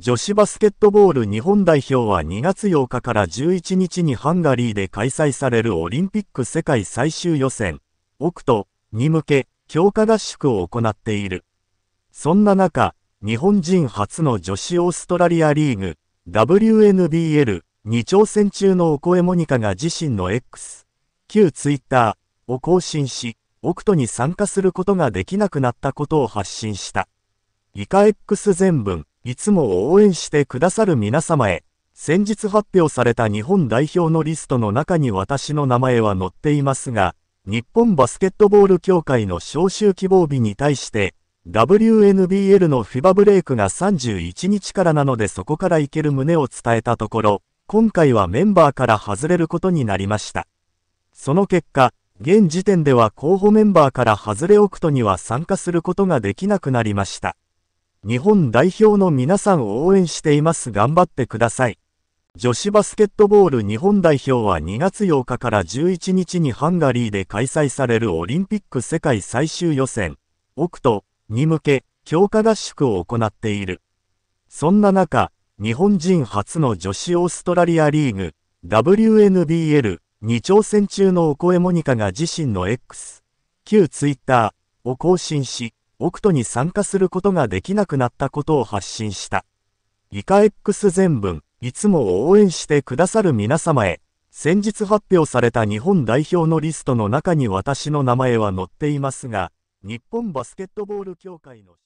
女子バスケットボール日本代表は2月8日から11日にハンガリーで開催されるオリンピック世界最終予選、オクトに向け強化合宿を行っている。そんな中、日本人初の女子オーストラリアリーグ、WNBL に挑戦中のオコエモニカが自身の X、旧 Twitter を更新し、オクトに参加することができなくなったことを発信した。イカ X 全文。いつも応援してくださる皆様へ、先日発表された日本代表のリストの中に私の名前は載っていますが、日本バスケットボール協会の招集希望日に対して、WNBL のフィバブレイクが31日からなのでそこから行ける旨を伝えたところ、今回はメンバーから外れることになりました。その結果、現時点では候補メンバーから外れオクトには参加することができなくなりました。日本代表の皆さんを応援しています。頑張ってください。女子バスケットボール日本代表は2月8日から11日にハンガリーで開催されるオリンピック世界最終予選、オクトに向け強化合宿を行っている。そんな中、日本人初の女子オーストラリアリーグ、WNBL に挑戦中のオコエモニカが自身の X、旧ツイッターを更新し、オクトに参加することができなくなったことを発信した。イカ X 全文、いつも応援してくださる皆様へ、先日発表された日本代表のリストの中に私の名前は載っていますが、日本バスケットボール協会の